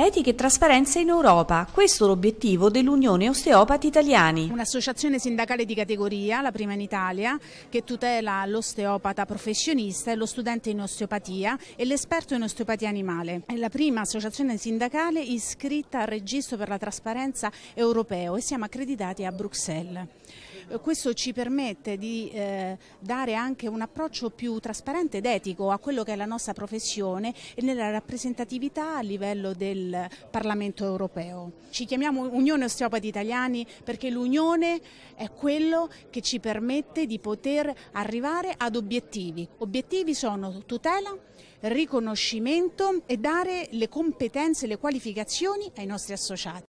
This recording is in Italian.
Etica e trasparenza in Europa, questo è l'obiettivo dell'Unione Osteopati Italiani. Un'associazione sindacale di categoria, la prima in Italia, che tutela l'osteopata professionista lo studente in osteopatia e l'esperto in osteopatia animale. È la prima associazione sindacale iscritta al registro per la trasparenza europeo e siamo accreditati a Bruxelles questo ci permette di eh, dare anche un approccio più trasparente ed etico a quello che è la nostra professione e nella rappresentatività a livello del Parlamento europeo. Ci chiamiamo Unione Osteopati Italiani perché l'unione è quello che ci permette di poter arrivare ad obiettivi. Obiettivi sono tutela, riconoscimento e dare le competenze e le qualificazioni ai nostri associati.